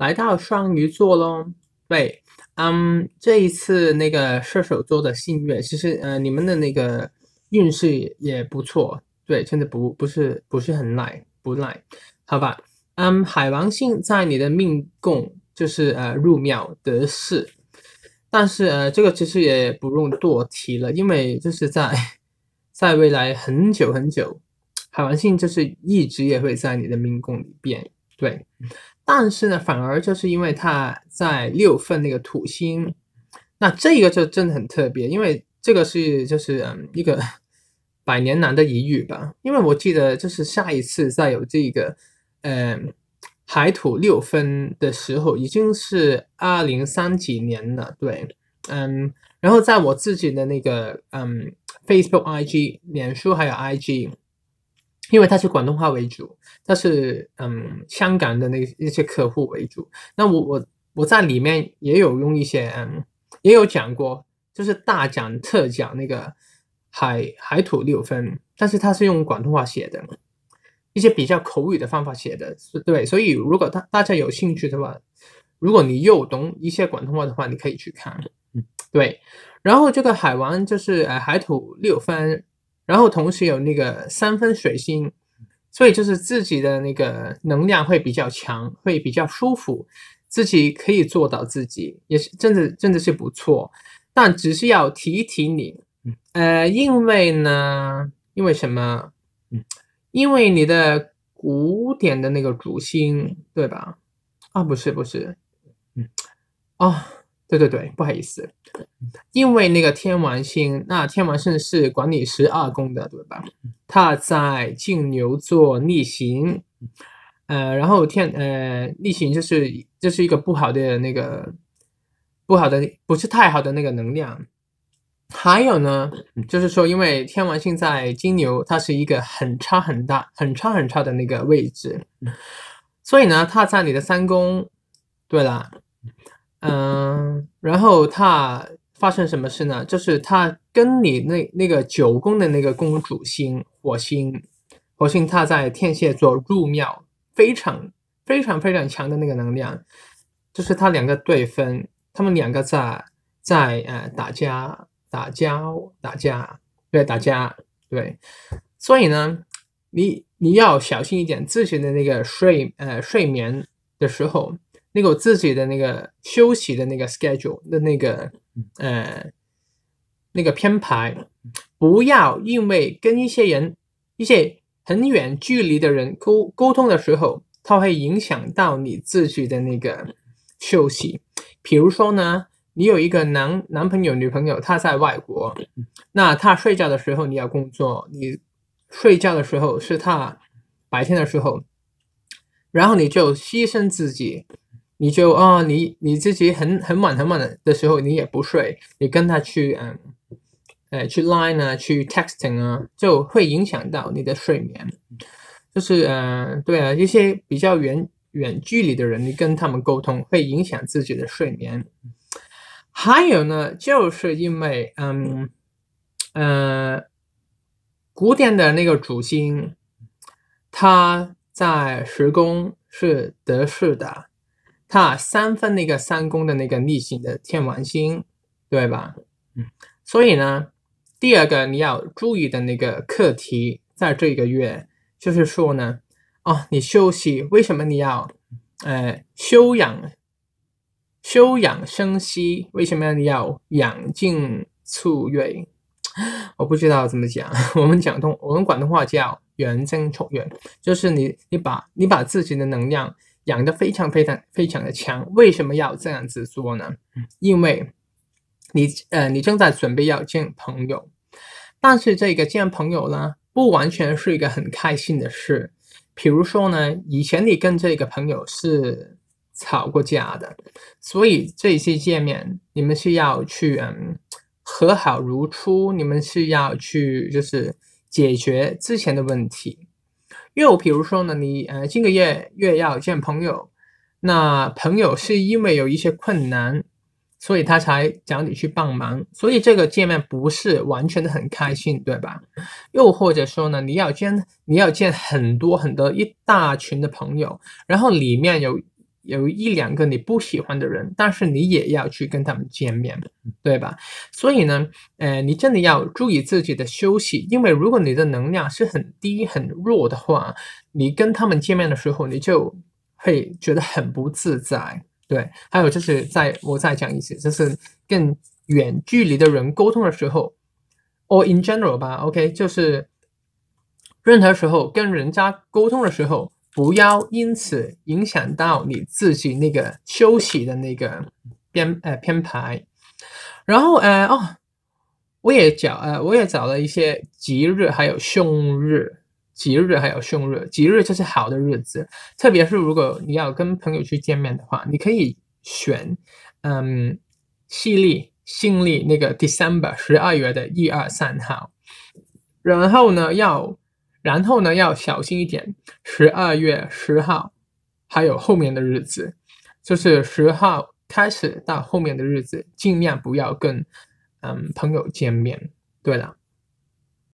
来到双鱼座喽，对，嗯，这一次那个射手座的幸运，其实呃，你们的那个运势也不错，对，真的不不是不是很赖，不赖，好吧，嗯，海王星在你的命宫，就是呃入庙得势，但是呃，这个其实也不用多提了，因为就是在在未来很久很久，海王星就是一直也会在你的命宫里边。对，但是呢，反而就是因为他在六份那个土星，那这个就真的很特别，因为这个是就是嗯一个 百年难的一遇吧，因为我记得就是下一次再有这个嗯海土六分的时候，已经是二零三几年了。对，嗯，然后在我自己的那个嗯 Facebook、IG、脸书还有 IG。因为它是广东话为主，它是嗯香港的那一些客户为主。那我我我在里面也有用一些，嗯，也有讲过，就是大讲特讲那个海海土六分，但是它是用广东话写的，一些比较口语的方法写的，是对。所以如果大大家有兴趣的话，如果你又懂一些广东话的话，你可以去看，嗯，对。然后这个海王就是呃海土六分。然后同时有那个三分水星，所以就是自己的那个能量会比较强，会比较舒服，自己可以做到自己也是真的真的是不错。但只是要提一提你，呃，因为呢，因为什么？因为你的古典的那个主星，对吧？啊，不是不是，嗯，哦。对对对，不好意思，因为那个天王星，那天王星是管理十二宫的，对吧？它在金牛座逆行，呃，然后天呃逆行就是就是一个不好的那个不好的不是太好的那个能量。还有呢，就是说因为天王星在金牛，它是一个很差很大很差很差的那个位置，所以呢，它在你的三宫。对了，嗯。然后他发生什么事呢？就是他跟你那那个九宫的那个公主星火星，火星他在天蝎座入庙，非常非常非常强的那个能量，就是他两个对分，他们两个在在呃打架打架打架对打架对，所以呢，你你要小心一点，自己的那个睡呃睡眠的时候。那个我自己的那个休息的那个 schedule 的那个呃那个编排，不要因为跟一些人一些很远距离的人沟沟通的时候，它会影响到你自己的那个休息。比如说呢，你有一个男男朋友、女朋友，他在外国，那他睡觉的时候你要工作，你睡觉的时候是他白天的时候，然后你就牺牲自己。你就啊，你你自己很很晚很晚的的时候，你也不睡，你跟他去嗯，呃，去 line 啊，去 texting 啊，就会影响到你的睡眠。就是嗯，对啊，一些比较远远距离的人，你跟他们沟通，会影响自己的睡眠。还有呢，就是因为嗯，呃，古典的那个主星，他在时宫是得势的。它三分那个三宫的那个逆行的天王星，对吧？嗯，所以呢，第二个你要注意的那个课题，在这个月，就是说呢，哦，你休息，为什么你要，呃，休养、休养生息？为什么你要养精蓄锐？我不知道怎么讲，我们讲通，我们广东话叫元精储元，就是你，你把，你把自己的能量。养的非常非常非常的强，为什么要这样子做呢？因为你呃，你正在准备要见朋友，但是这个见朋友呢，不完全是一个很开心的事。比如说呢，以前你跟这个朋友是吵过架的，所以这一次见面，你们是要去嗯和好如初，你们是要去就是解决之前的问题。又比如说呢，你呃，今个月月要见朋友，那朋友是因为有一些困难，所以他才找你去帮忙，所以这个见面不是完全的很开心，对吧？又或者说呢，你要见你要见很多很多一大群的朋友，然后里面有。有一两个你不喜欢的人，但是你也要去跟他们见面，对吧？所以呢，呃，你真的要注意自己的休息，因为如果你的能量是很低、很弱的话，你跟他们见面的时候，你就会觉得很不自在。对，还有就是在我再讲一次，就是更远距离的人沟通的时候，or in general 吧，OK，就是任何时候跟人家沟通的时候。不要因此影响到你自己那个休息的那个编呃编排，然后呃哦，我也找呃我也找了一些吉日还有凶日，吉日还有凶日，吉日就是好的日子，特别是如果你要跟朋友去见面的话，你可以选嗯西历、新历那个 December 十二月的一二三号，然后呢要。然后呢，要小心一点。十二月十号，还有后面的日子，就是十号开始到后面的日子，尽量不要跟嗯朋友见面。对了。